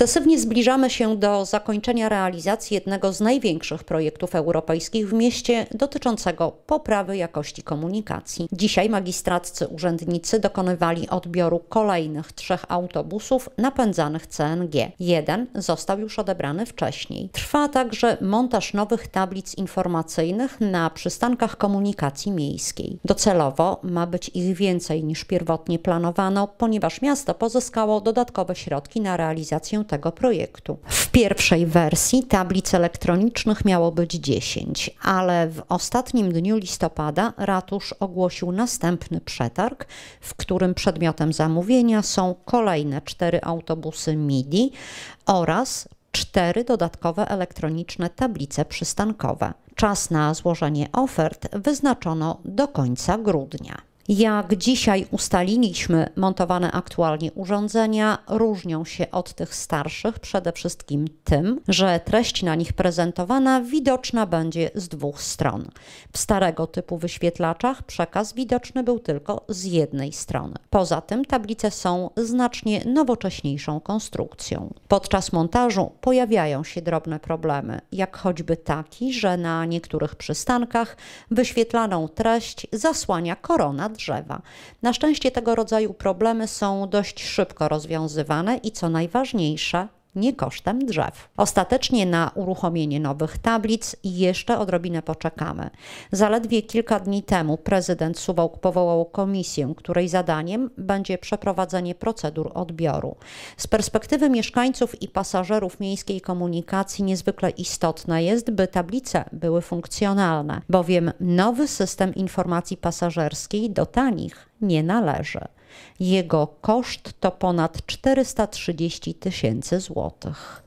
Sukcesywnie zbliżamy się do zakończenia realizacji jednego z największych projektów europejskich w mieście dotyczącego poprawy jakości komunikacji. Dzisiaj magistraccy urzędnicy dokonywali odbioru kolejnych trzech autobusów napędzanych CNG. Jeden został już odebrany wcześniej. Trwa także montaż nowych tablic informacyjnych na przystankach komunikacji miejskiej. Docelowo ma być ich więcej niż pierwotnie planowano, ponieważ miasto pozyskało dodatkowe środki na realizację tego projektu. W pierwszej wersji tablic elektronicznych miało być 10, ale w ostatnim dniu listopada ratusz ogłosił następny przetarg, w którym przedmiotem zamówienia są kolejne cztery autobusy MIDI oraz cztery dodatkowe elektroniczne tablice przystankowe. Czas na złożenie ofert wyznaczono do końca grudnia. Jak dzisiaj ustaliliśmy, montowane aktualnie urządzenia różnią się od tych starszych przede wszystkim tym, że treść na nich prezentowana widoczna będzie z dwóch stron. W starego typu wyświetlaczach przekaz widoczny był tylko z jednej strony. Poza tym tablice są znacznie nowocześniejszą konstrukcją. Podczas montażu pojawiają się drobne problemy, jak choćby taki, że na niektórych przystankach wyświetlaną treść zasłania korona drzewa. Na szczęście tego rodzaju problemy są dość szybko rozwiązywane i co najważniejsze, nie kosztem drzew. Ostatecznie na uruchomienie nowych tablic jeszcze odrobinę poczekamy. Zaledwie kilka dni temu prezydent Suwałk powołał komisję, której zadaniem będzie przeprowadzenie procedur odbioru. Z perspektywy mieszkańców i pasażerów miejskiej komunikacji niezwykle istotne jest, by tablice były funkcjonalne, bowiem nowy system informacji pasażerskiej do tanich nie należy. Jego koszt to ponad 430 tysięcy złotych.